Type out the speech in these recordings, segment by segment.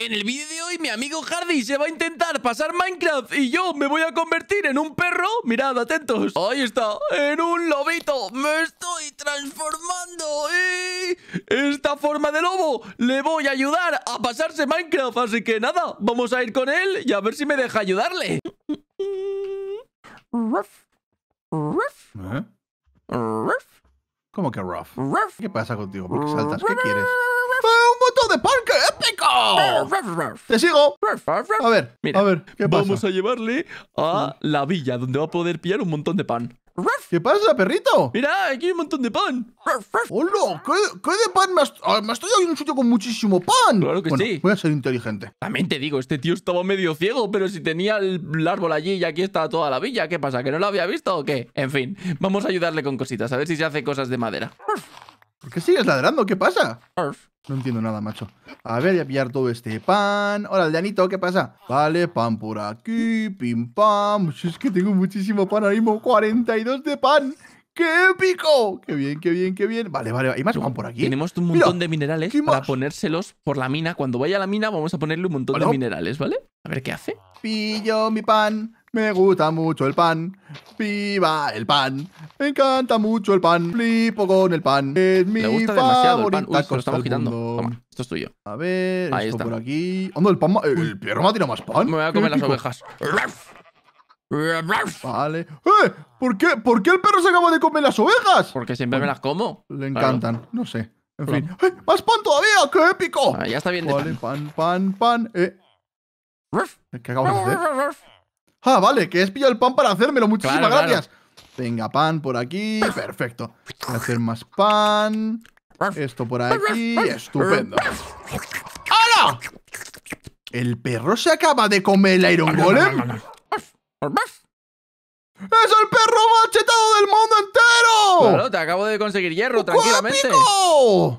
En el vídeo de hoy mi amigo Hardy se va a intentar pasar Minecraft y yo me voy a convertir en un perro, mirad, atentos, ahí está, en un lobito, me estoy transformando y esta forma de lobo le voy a ayudar a pasarse Minecraft, así que nada, vamos a ir con él y a ver si me deja ayudarle. ¿Eh? ¿Cómo que rough? ¿Qué pasa contigo? ¿Por qué saltas? ¿Qué quieres? de de parque épico! ¡Te sigo! A ver, Mira, Vamos a llevarle a la villa, donde va a poder pillar un montón de pan. ¿Qué pasa, perrito? Mira, aquí hay un montón de pan. ¡Hola! ¿Qué, de pan? Me, has, ah, me estoy en un sitio con muchísimo pan. Claro que sí. Voy a ser inteligente. También te digo, este tío estaba medio ciego, pero si tenía el, árbol allí y aquí está toda la villa, ¿qué pasa? ¿Que no lo había visto o qué? En fin, vamos a ayudarle con cositas, a ver si se hace cosas de madera. ¿Por qué sigues ladrando? ¿Qué pasa? No entiendo nada, macho. A ver, voy a pillar todo este pan. Hola, aldeanito, ¿qué pasa? Vale, pan por aquí, pim pam. Es que tengo muchísimo pan ahora mismo. 42 de pan. ¡Qué épico! ¡Qué bien, qué bien, qué bien! Vale, vale, hay más pan por aquí. Tenemos un montón de minerales para ponérselos por la mina. Cuando vaya a la mina vamos a ponerle un montón de minerales, ¿vale? A ver qué hace. Pillo mi pan. Me gusta mucho el pan. Viva el pan. Me encanta mucho el pan. Flipo con el pan. Es mi Me gusta demasiado el pan. Uy, esto es tuyo. A ver, Ahí esto está. por aquí. ¿Dónde el pan. El perro me ha tirado más pan. Me voy a comer las ovejas. Vale. ¡Eh! ¿Por qué, ¿Por qué el perro se acaba de comer las ovejas? Porque siempre me las como. Le encantan, no sé. En fin. ¡Eh! ¡Más pan todavía! ¡Qué épico! Ah, ya está bien. Vale, pan. pan, pan, pan. Eh. ¿Qué acabas de hacer? Ah, vale, que es pillado el pan para hacérmelo. Muchísimas gracias. Tenga Venga, pan por aquí. Perfecto. hacer más pan. Esto por aquí. Estupendo. ¡Hala! ¿El perro se acaba de comer el Iron Golem? ¡Es el perro más chetado del mundo entero! Claro, te acabo de conseguir hierro, tranquilamente.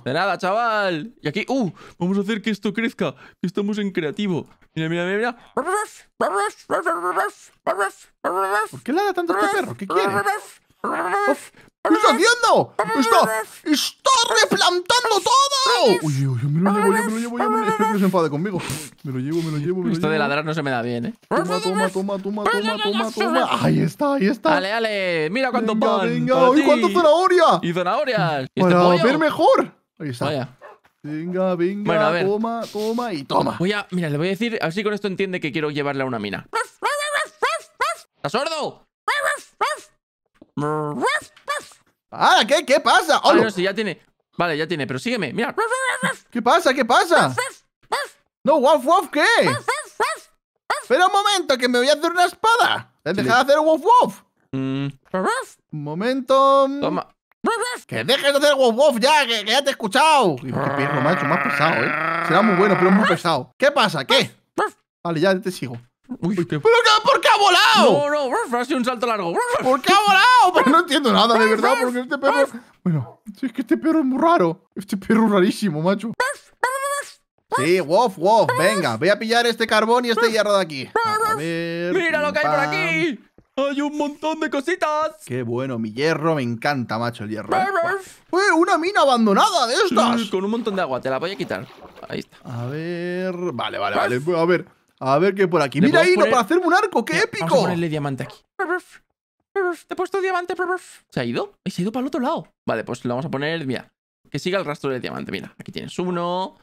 De nada, chaval. Y aquí, ¡uh! Vamos a hacer que esto crezca, estamos en creativo. Mira, mira, mira, mira. ¿Por qué ladra tanto este perro? ¿Qué quiere? Uf. ¡Está haciendo? ¡Está! ¡Está replantando todo! Uy, uy, me lo llevo, yo me lo llevo, me lo llevo. Espero que se enfade conmigo. Me lo llevo, me lo llevo, me lo Esto de ladrar no se me da bien, ¿eh? Toma, toma, toma, toma, toma, toma, toma. Ahí está, ahí está. Dale, dale. Mira cuánto venga, pan. Venga, venga. ¡Uy, cuánto zanahoria! ¡Y zanahorias! ¿Y este Para ver mejor. Ahí está. Vaya. Venga, venga, toma, toma y toma. Voy a, mira, le voy a decir, a ver si con esto entiende que quiero llevarle a una mina. ¿Estás sordo? Ah, ¿qué? ¿Qué pasa? Oh, sí, ya tiene. Vale, ya tiene, pero sígueme, mira. ¿Qué pasa? ¿Qué pasa? No, Wolf Wolf, ¿qué? Espera un momento, que me voy a hacer una espada. He dejado de hacer Wolf Wolf. Mm. Un momento. Toma. Que dejes de hacer wow wow ya, que, ya te he escuchado. qué perro, macho, más pesado, eh. Será muy bueno, pero es muy pesado. ¿Qué pasa? ¿Qué? Vale, ya te sigo. Uy, ¿Por qué ha volado? No, no, ha un salto largo. ¿Por qué ha volado? Pero no entiendo nada, de verdad, porque este perro... Bueno, es que este perro es muy raro. Este perro es rarísimo, macho. Sí, wof, wolf, venga, voy a pillar este carbón y este hierro de aquí. Mira lo que hay por aquí. ¡Hay un montón de cositas! ¡Qué bueno! Mi hierro me encanta, macho, el hierro. ¿eh? ¡eh, una mina abandonada de estas! con un montón de agua, te la voy a quitar. Ahí está. A ver... Vale, vale, vale. A ver, a ver qué por aquí. ¡Mira ahí, ¡No, para hacerme un arco! ¡Qué épico! Vamos a ponerle diamante aquí. Te he puesto diamante. ¿Se ha ido? Se ha ido para el otro lado. Vale, pues lo vamos a poner, mira. Que siga el rastro del diamante. Mira, aquí tienes uno.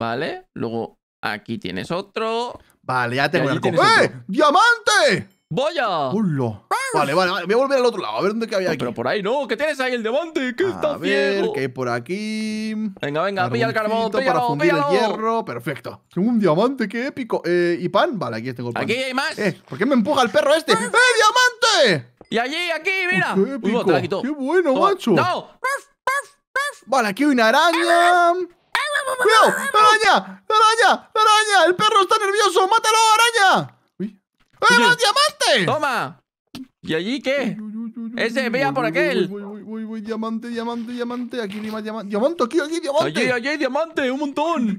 Vale. Luego aquí tienes otro. Vale, ya tengo el arco. ¡Eh! ¡Diamante! ¡Vaya! ¡Pulo! Vale, vale, vale, voy a volver al otro lado, a ver dónde que había oh, aquí. Pero por ahí no, ¿qué tienes ahí el diamante, que está ver, que hay por aquí. Venga, venga, pilla el carbón, pilla Para fundir el hierro, perfecto. Un diamante, qué épico. Eh, ¿Y pan? Vale, aquí tengo este el pan. Aquí hay más. Eh, ¿Por qué me empuja el perro este? ¡Eh, diamante! Y allí, aquí, oh, mira. qué, épico. qué bueno, macho. ¡No! Vale, aquí hay una araña. ¡Cuidado! araña! araña! araña! ¡El perro está nervioso! ¡Mátalo, araña! Vamos diamante! ¡Toma! ¿Y allí qué? Ese, vea por aquel. Voy, voy, voy, diamante, diamante, diamante. Aquí ni más diamante. Diamante, aquí, aquí, diamante. Allí, diamante, un montón.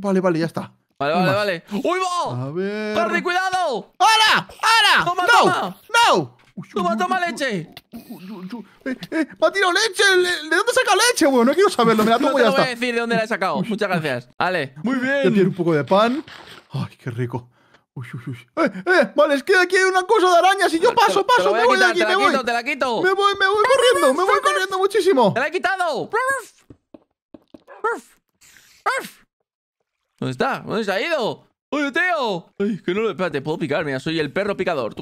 Vale, vale, ya está. Vale, vale, vale. ¡Uy, va! A ver. cuidado! ¡Ahora! ¡Ahora! ¡Toma, no, ¡No! ¡Toma, toma leche! Eh, eh, eh, ¡Me ha tirado leche! ¿De dónde saca leche? Bueno, no quiero saberlo, me la tomo no ya voy a decir de dónde la he sacado. Muchas gracias. Vale. Muy bien. Yo quiero un poco de pan. ¡Ay, qué rico! Eh, eh, vale, es que aquí hay una cosa de arañas y yo paso, paso, me voy de aquí, te la quito, Te la quito. Me voy, me voy corriendo, me voy corriendo muchísimo. ¡Te la he quitado! ¿Dónde está? ¿Dónde se ha ido? ¡Oye, tío! Ay, que no lo... Espérate, puedo picar, mira, soy el perro picador.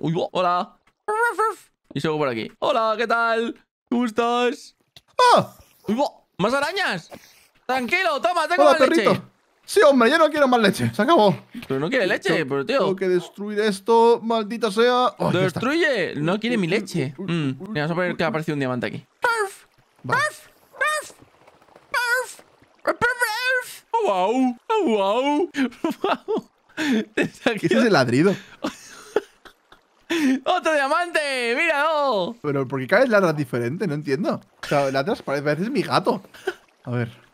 Uy, oh, hola. Y sigo por aquí. Hola, ¿qué tal? ¿Cómo estás? ¡Ah! ¡Uy, oh, ¡Más arañas! Tranquilo, toma, tengo el la leche. Perrito. Sí, hombre, ya no quiero más leche. Se acabó. Pero no quiere leche, pero tío. Tengo que destruir esto, maldita sea. ¡Destruye! No quiere mi leche. Mm, mira, vamos a ver que ha aparecido un diamante aquí. ¡Perf! ¡Perf! ¡Perf! ¡Perf! ¡Perf! ¡Oh, wow! ¡Oh, wow! ¡Wow! ¿Qué es ese ladrido? ¡Otro diamante! ¡Míralo! Pero, ¿por qué cada vez ladras diferente? No entiendo. O sea, ladras parece mi gato. A ver.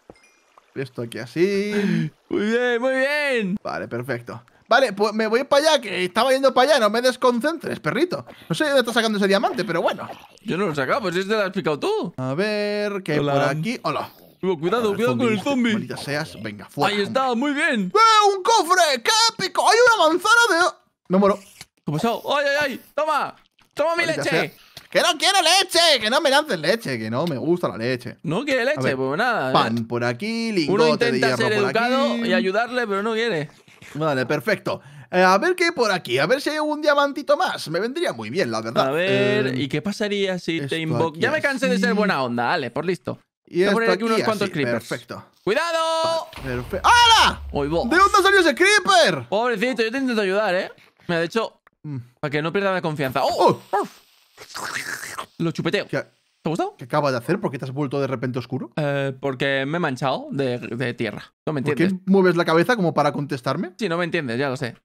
Esto aquí así. Muy bien, muy bien. Vale, perfecto. Vale, pues me voy para allá, que estaba yendo para allá, no me desconcentres, perrito. No sé dónde está sacando ese diamante, pero bueno. Yo no lo he sacado, pues este lo has picado tú. A ver, que por aquí. Hola. Cuidado, cuidado con el zombie. Este, seas. Venga, fuera. Ahí está, muy bien. ¡Eh, un cofre! ¡Qué épico! ¡Hay una manzana de. Me muero. ¿Qué ha pasado? ¡Ay, ay, ay! ¡Toma! ¡Toma mi leche! Que no quiero leche, que no me lancen leche, que no me gusta la leche. No quiere leche, pues nada. Pan por aquí, lingote Uno intenta de ser por y ayudarle, pero no quiere. Vale, perfecto. Eh, a ver qué hay por aquí, a ver si hay un diamantito más. Me vendría muy bien, la verdad. A ver, eh, ¿y qué pasaría si te invoco? Ya me cansé de ser buena onda, dale, por listo. Y Voy a poner aquí, unos cuantos creepers. Perfecto. ¡Cuidado! ¡Hala! ¿De dónde salió ese creeper? Pobrecito, yo te intento ayudar, ¿eh? Me ha hecho... Mm. Para que no pierda la confianza. ¡Oh! oh. Lo chupeteo. ¿Te ha gustado? ¿Qué acaba de hacer? ¿Por qué te has vuelto de repente oscuro? Eh, porque me he manchado de, tierra. No me entiendes. ¿Por qué mueves la cabeza como para contestarme? Sí, no me entiendes, ya lo sé.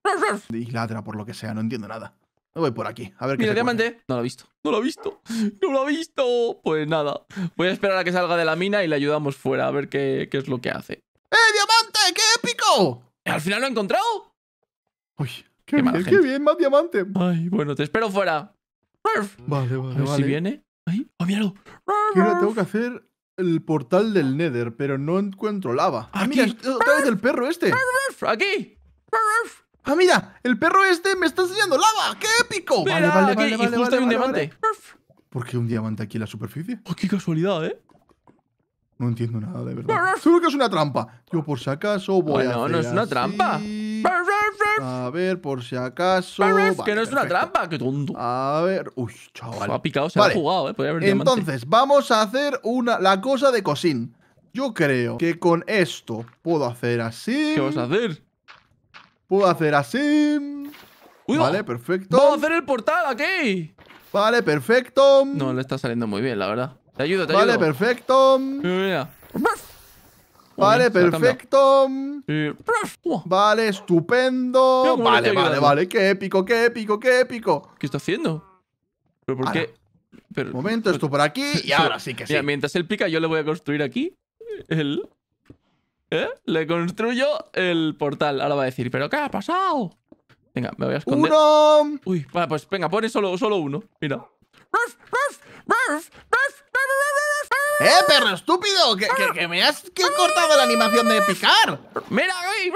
Y ladra por lo que sea, no entiendo nada. Me voy por aquí. A ver Mira, diamante. No lo he visto. No lo he visto. No lo ha visto. Pues nada. Voy a esperar a que salga de la mina y le ayudamos fuera a ver qué, es lo que hace. ¡Eh, diamante! ¡Qué épico! ¿Al final lo he encontrado? Uy, qué, qué bien, más diamante. Ay, bueno, te espero fuera. Vale, vale, a ver si viene. Ahí. ¡Oh, míralo! tengo que hacer el portal del Nether, pero no encuentro lava. ¡Ah, mira! ¡Otra vez el perro este! ¡Aquí! ¡Ah, mira! ¡El perro este me está enseñando lava! ¡Qué épico! vale, vale, vale, aquí. Y justo hay un diamante. ¿Por qué un diamante aquí en la superficie? Oh, ¡Qué casualidad, eh! No entiendo nada, de verdad. Seguro que es una trampa. Yo por si acaso voy bueno, a hacer no es una trampa. A ver, por si acaso. que no es una trampa, qué tonto. A ver. Uy, chaval. picado, se ha jugado, eh. Entonces, vamos a hacer una, la cosa de cosín. Yo creo que con esto puedo hacer así. ¿Qué vas a hacer? Puedo hacer así. vale, perfecto. Vamos a hacer el portal aquí. Vale, perfecto. No, le está saliendo muy bien, la verdad. Te ayudo, te vale, ayudo. Vale, perfecto. Vale, perfecto. Vale, estupendo. Vale, vale, vale. Eh. Qué épico, qué épico, qué épico. ¿Qué está haciendo? ¿Pero por qué? Pero, Momento, esto por aquí y ahora sí que sí. mientras él pica, yo le voy a construir aquí ¿eh? Le construyo el portal. Ahora va a decir, ¿pero qué ha pasado? Venga, me voy a esconder. ¡Uno! Uy, vale, pues venga, pone solo, solo uno. Mira. ¡Eh, perro estúpido! ¡Que, me has cortado la animación de picar! ¡Mira! Güey.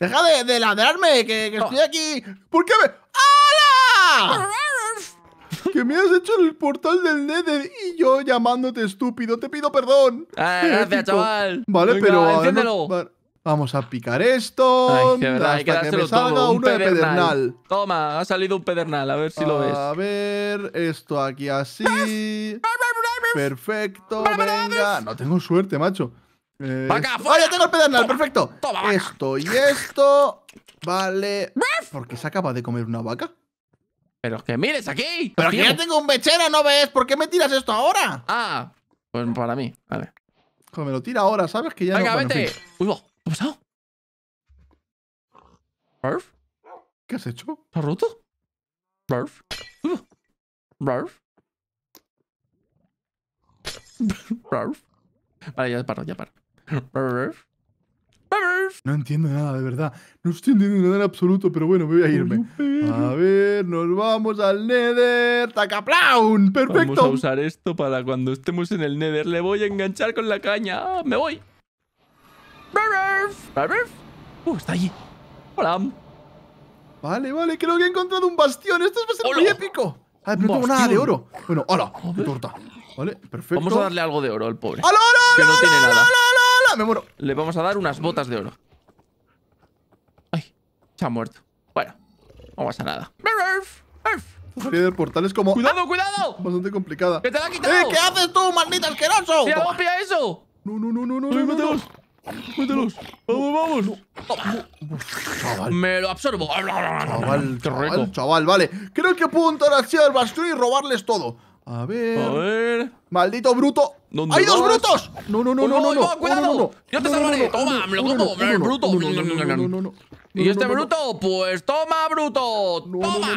¡Deja de, de ladrarme! Que, oh. estoy aquí! ¿Por qué me...? ¡Hala! que me has hecho el portal del Nether y yo llamándote estúpido. Te pido perdón. Ah, gracias, chaval. Vale, pero... Vamos, a picar esto que, salga pedernal. Toma, ha salido un pedernal, a ver si lo ves. A ver, esto aquí así. Perfecto, venga. No tengo suerte, macho. Eh, acá, tengo el pedernal! ¡Perfecto! Toma, esto y esto. Vale. ¿Por qué se acaba de comer una vaca? Pero es que mires aquí. Pero que ya tengo un bechero, ¿no ves? ¿Por qué me tiras esto ahora? Ah, pues para mí. Vale. Joder, me lo tira ahora, ¿sabes? Que ya no... vete. Uy, ¿qué ha pasado? ¿Qué has hecho? ¿Te roto? ¿Burf? Uy, Vale, ya paro, ya paro. No entiendo nada, de verdad. No estoy entendiendo nada en absoluto, pero bueno, me voy a irme. A ver, nos vamos al Nether. ¡Tacaplown! ¡Perfecto! Vamos a usar esto para cuando estemos en el Nether. Le voy a enganchar con la caña. ¡Me voy! ¡Uh, está allí! ¡Hola! Vale, vale, creo que he encontrado un bastión. Esto es bastante épico. Ah, no tengo nada de oro. Bueno, hola, torta. Vale, perfecto. Vamos a darle algo de oro al pobre. ala, ala, Que no tiene nada. ¡Me muero! Le vamos a dar unas botas de oro. Ay, se ha muerto. Bueno, no pasa nada. Salida del portal es como. ¡Cuidado, ¡Ah! cuidado! Bastante complicada. ¡Que te la ha quitado! ¡Eh, qué haces tú, maldita asqueroso! ¡Mira, copia, eso! No, no, no, no, no. ¡Mételos! ¡Mételos! ¡Vamos, vamos! Chaval. Me lo absorbo. Chaval, chaval, chaval, vale. Creo que punto de acción, Bastón y robarles todo. A ver. A ver. Maldito bruto. ¡Hay dos brutos! No, no, no, no, no, no. Cuidado. Yo te salvaré. Toma, me lo como. El bruto. No, no, no. ¿Y este bruto? Pues toma, bruto. Toma.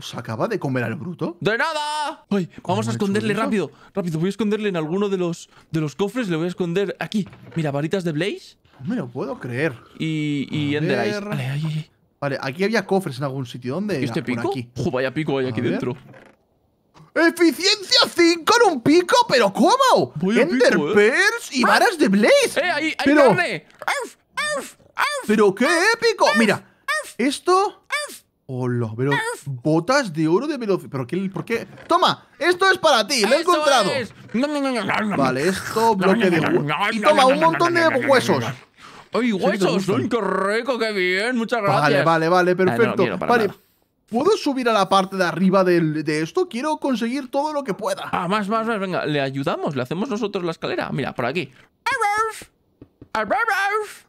¿Se acaba de comer al bruto? ¡De nada! Ay, vamos a esconderle rápido. Rápido, voy a esconderle en alguno de los, de los cofres. Le voy a esconder aquí. Mira, varitas de Blaze. No me lo puedo creer. Y, y Ender Eyes. Vale, ahí, aquí había cofres en algún sitio. ¿Dónde? ¿Este pico? aquí. vaya pico hay aquí dentro. ¡Eficiencia 5 en un pico! ¿Pero cómo? ¡Ender Pearls y ¿eh? ah. varas de Blaze. ¡Eh, ahí, pero, ¡Pero qué épico! Mira, esto... Hola, pero botas de oro de velocidad. ¿Pero por qué? Toma, esto es para ti, lo he encontrado. Vale, esto bloque de Y toma un montón de huesos. ¡Ay, huesos! ¡Qué rico, qué bien! Muchas gracias. Vale, vale, ah, vale, perfecto. vale, ¿Puedo subir a la parte de arriba de esto? Quiero conseguir todo lo que pueda. Ah, más, más, más. Venga, le ayudamos. Le hacemos nosotros la escalera. Mira, por aquí.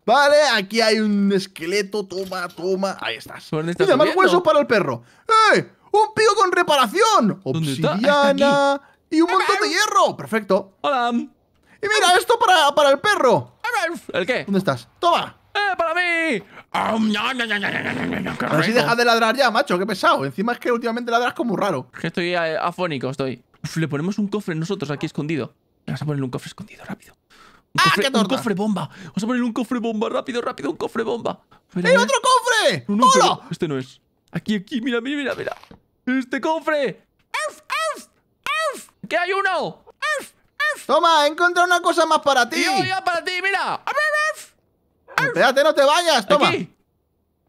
Vale, aquí hay un esqueleto. Toma, toma. Ahí estás. Son más huesos para el perro. ¡Eh! ¡Un pico con reparación! Obsidiana y un montón de hierro. Perfecto. Hola. Y mira, esto para, para el perro. ¿El qué? ¿Dónde estás? Toma. ¡Eh, para mí! Pero si dejas de ladrar ya, macho, qué pesado. Encima es que últimamente ladras como raro. estoy eh, afónico, estoy. le ponemos un cofre nosotros aquí escondido. vamos a ponerle un cofre escondido, rápido. Un, ¡Ah, cofre, un cofre bomba. Vamos a poner un cofre bomba, rápido, rápido, un cofre bomba. hay otro cofre! ¡Hola! este no es. Aquí, aquí, mira, mira, mira, ¡Este cofre! ¡Uf, elf, elf! elf que hay uno! elf! Toma, he encontrado una cosa más para ti. Yo, para ti, mira. Espérate, no te vayas, toma.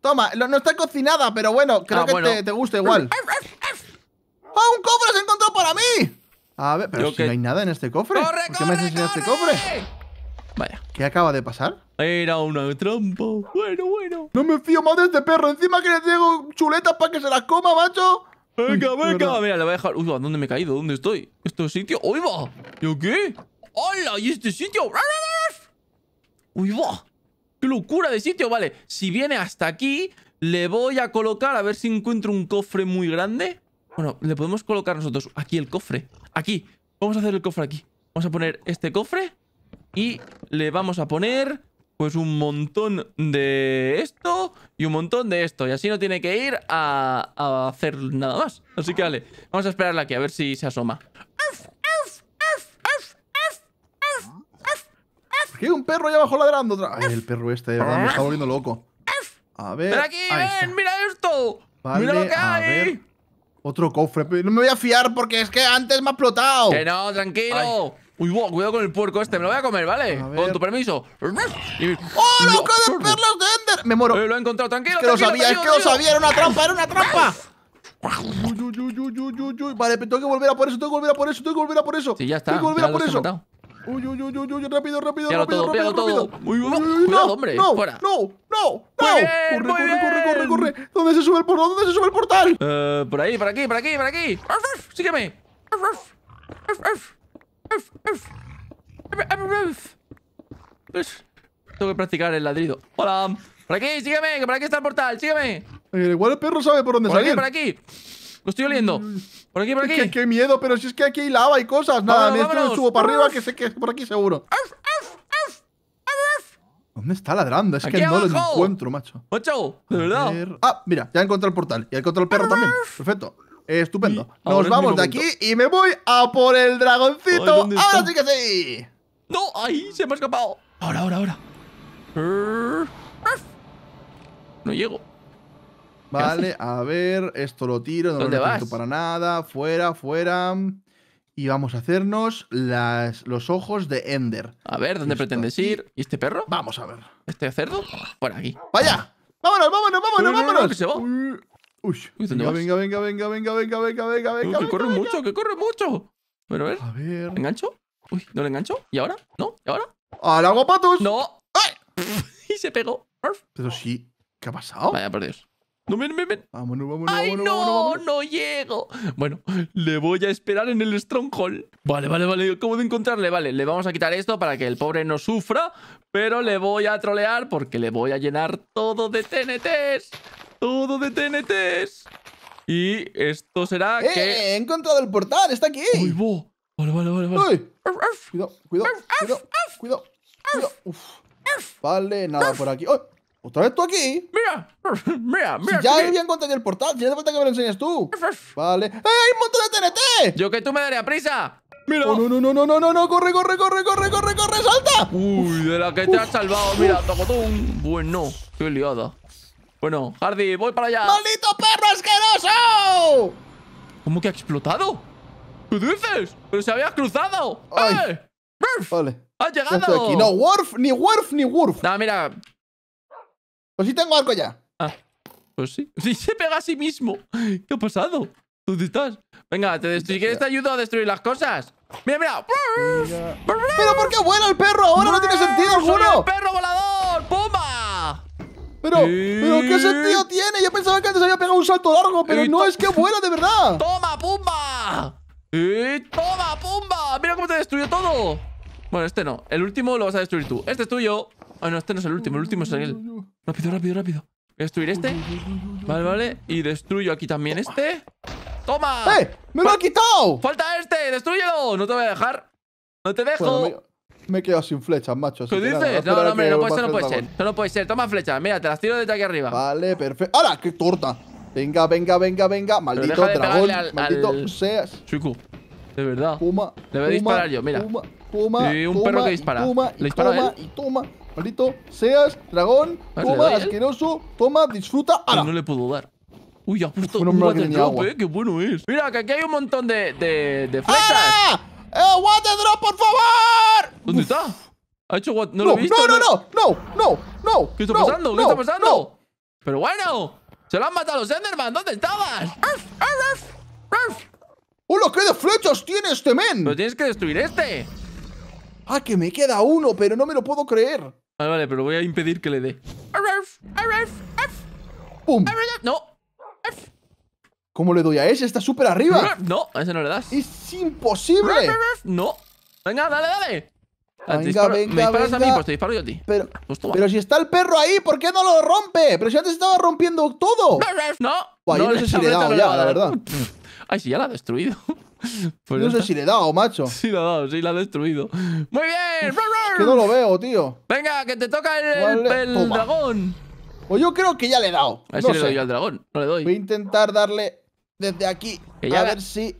Toma, no, está cocinada, pero bueno, creo ah, que Te, te, gusta igual. ¡Ah, un cofre se encontró para mí! A ver, pero si que... no hay nada en este cofre. ¡Corre, qué me este cofre? Vaya. ¿Qué acaba de pasar? Era una trompo Bueno, bueno. No me fío más de este perro. Encima que le tengo chuletas para que se las coma, macho. Venga, venga. Mira, le voy a dejar. Uy, ¿dónde me he caído? ¿Dónde estoy? ¿Este sitio? ¡Uy, va! ¿Yo qué? ¡Hola! ¿Y este sitio? ¡Uy, va! ¡Qué locura de sitio! Vale, si viene hasta aquí, le voy a colocar a ver si encuentro un cofre muy grande. Bueno, le podemos colocar nosotros aquí el cofre. Aquí. Vamos a hacer el cofre aquí. Vamos a poner este cofre y le vamos a poner pues un montón de esto y un montón de esto. Y así no tiene que ir a, hacer nada más. Así que vale, vamos a esperarla aquí a ver si se asoma. ¿Qué? Un perro allá abajo ladrando. Otra... el perro este, de me está volviendo loco. A ver. Ven aquí, ven, mira esto. mira lo que hay. Otro cofre. No me voy a fiar porque es que antes me ha explotado. Que no, tranquilo. Uy, cuidado con el puerco este, me lo voy a comer, ¿vale? con tu permiso. ¡Oh, loco de perlas de Ender! Me muero. Eh, lo he encontrado, tranquilo. Es que lo sabía, es que lo sabía, era una trampa, era una trampa. Vale, tengo que volver a por eso, tengo que volver a por eso, tengo que volver a por eso. Sí, ya está. Tengo que volver a por eso. Uy, uy, uy, uy, rápido, rápido, rápido, todo, rápido, rápido. todo. Uy, uy, uy, no, hombre, no, fuera. No, no, no. corre, corre, corre, corre, ¿Dónde se sube el portal? ¿Dónde se sube el portal? Eh, por ahí, por aquí, por aquí, por aquí. sígueme. Tengo que practicar el ladrido. Hola. Por aquí, sígueme, que por aquí está el portal, sígueme. Eh, igual el perro sabe por dónde salir. Por aquí, por aquí. Lo estoy oliendo. Mm. Por aquí, por aquí. Qué, miedo, pero si es que aquí hay lava y cosas. Nada, me subo para arriba que sé que es por aquí seguro. ¿Dónde está ladrando? Es que no lo encuentro, macho. Ocho, de verdad. Ah, mira, ya encontré el portal. Y encontré el perro también. Perfecto. estupendo. Mm. Nos vamos de aquí y me voy a por el dragoncito. ¡Así sí que sí! ¡No! ¡Ahí! ¡Se me ha escapado! Ahora, ahora, ahora. No llego. Vale, a ver, esto lo tiro, no lo necesito para nada. Fuera, fuera. Y vamos a hacernos las, los ojos de Ender. A ver, ¿dónde pretendes ir? ¿Y este perro? Vamos a ver. ¿Este cerdo? Por aquí. ¡Vaya! ¡Vámonos, vámonos, vámonos, vámonos! ¿Qué se va? Uy, venga, venga, venga, venga, venga, venga, venga, venga, venga. Que corre mucho, que corre mucho. pero a ver. A ver. ¿Engancho? Uy, ¿no le engancho? ¿Y ahora? ¿No? ¿Y ahora? ¡Al agua, patos! ¡No! ¡Ay! y se pegó. Pero sí, ¿qué ha pasado? Vaya, por no, ven, ven, Vámonos, vámonos, Ay, no, no llego. Bueno, le voy a esperar en el Stronghold. Vale, vale, vale. ¿Cómo de encontrarle? Vale, le vamos a quitar esto para que el pobre no sufra. Pero le voy a trolear porque le voy a llenar todo de TNTs. Todo de TNTs. Y esto será eh, que... He encontrado el portal. Está aquí. Uy, bo. Vale, vale, vale. Uy. Cuidado, cuidado, cuidado, Uf. Vale, nada por aquí. Otra vez tú aquí. Mira, mira, mira. Si ya bien contenido el portal, ya falta que me lo enseñes tú. Vale. ¡Eh, hay un montón de TNT! Yo que tú me daría prisa. Mira. no, oh, oh, no, no, no, no, no, no, corre, corre, corre, corre, corre, corre, salta. Uy, de la que te has salvado, mira, tocotún. Bueno, qué liada. Bueno, Hardy, voy para allá. ¡Maldito perro asqueroso! ¿Cómo que ha explotado? ¿Qué dices? ¡Pero se había cruzado! Ay. ¡Eh! Vale. ¡Has llegado! Aquí. No, Worf, ni Worf, ni Worf. Nah, mira, pues sí tengo arco ya. Ah, pues sí. Sí se pega a sí mismo. ¿Qué ha pasado? ¿Dónde estás? Venga, te si quieres te ayudo a destruir las cosas. Mira, mira. ¿Pero por qué vuela el perro ahora? No tiene sentido alguno. el perro volador! ¡Pumba! Pero, ¿qué sentido tiene? Yo pensaba que antes había pegado un salto largo, pero no, es que vuela de verdad. ¡Toma, pumba! ¡Y toma, pumba! ¡Mira cómo te destruye todo! Bueno, este no. El último lo vas a destruir tú. Este es tuyo. Ah, no, este no es el último. El último es el... Rápido, rápido, rápido. Voy a destruir este. Vale, vale. Y destruyo aquí también este. ¡Toma! ¡Eh! ¡Me lo ha quitado! ¡Falta este! ¡Destruyelo! No te voy a dejar. ¡No te dejo! me, he quedado sin flechas, macho. ¿Qué dices? No, no, hombre, no puede ser, no puede ser. Eso no puede ser. Toma flechas. Mira, te las tiro desde aquí arriba. Vale, perfecto. ¡Hala! ¡Qué torta! Venga, venga, venga, venga. Maldito dragón. maldito seas. Chico. De verdad. Puma, le voy a disparar yo, mira. Puma, puma, y un perro que dispara. le toma. Maldito seas, dragón, toma, asqueroso, toma, disfruta. ¡Ala! No le puedo dar. Uy, ha puesto un eh. Qué bueno es. Mira, que aquí hay un montón de, de, de flechas. ¡Ah! ¡Eh, Drop, por favor! ¿Dónde está? ¿Ha hecho what? ¿No, lo he visto? No, no, no, no, no, no. ¿Qué está pasando? ¿Qué está pasando? Pero bueno, se lo han matado los Enderman. ¿Dónde estabas? ¡Arf, uf, uf, uf! hola qué de flechas tiene este men! Pero tienes que destruir este. Ah, que me queda uno, pero no me lo puedo creer. Vale, ah, vale, pero voy a impedir que le dé. ¡Pum! ¡No! ¿Cómo le doy a ese? ¡Está súper arriba! No, a ese no le das. ¡Es imposible! ¡No! ¡Venga, dale, dale! Ah, venga, me disparas a mí, pues te disparo yo a ti. Pero, pues pero si está el perro ahí, ¿por qué no lo rompe? Pero si antes estaba rompiendo todo. No, no, no, no, sé si le he dado ya, la verdad. Ay, si ya la ha destruido. no sé si le he dado, macho. Sí, la ha dado, sí, la ha destruido. ¡Muy bien! que no lo veo, tío. Venga, que te toca el, dragón. O pues yo creo que ya le he dado. A ver le doy al dragón. No le doy. Voy a intentar darle desde aquí. a ver si.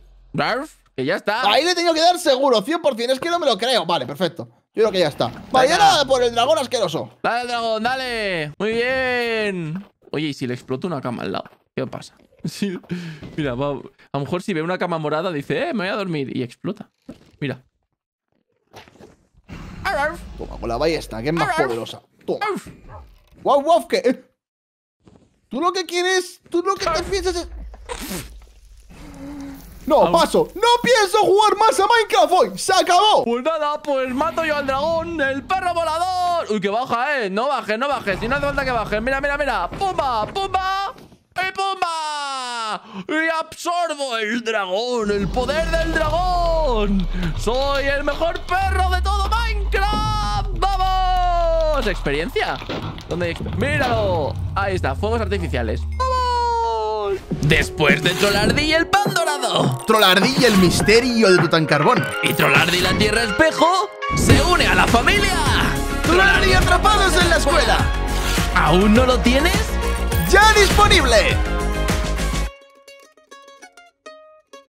que ya está. Ahí le he tenido que dar seguro, 100%. Es que no me lo creo. Vale, perfecto. Yo creo que ya está. Vaya nada por el dragón asqueroso. Dale dragón, dale. Muy bien. Oye, ¿y si le explotó una cama al lado? ¿Qué pasa? Sí. Mira, a lo mejor si ve una cama morada dice, eh, me voy a dormir. Y explota. Mira. Toma, con la ballesta, que es más poderosa. Toma. Wow, wow, que. Eh. Tú lo que quieres, tú lo que te piensas No, paso. No pienso jugar más a Minecraft hoy. ¡Se acabó! Pues nada, pues mato yo al dragón, el perro volador. Uy, que baja, eh. No bajes, no bajes. Si no hace falta que bajes. Mira, mira, mira. ¡Pumba! ¡Pumba! ¡Y absorbo el dragón! ¡El poder del dragón! ¡Soy el mejor perro de todo Minecraft! ¡Vamos! ¡Experiencia! ¿Dónde ¡Míralo! Ahí está, fuegos artificiales. ¡Vamos! Después de Trollardi y el pan dorado. Trollardi y el misterio de Carbón! Y Trollardi y la tierra espejo se une a la familia. Trollardi atrapados en la escuela. ¿Aún no lo tienes? ¡Ya disponible!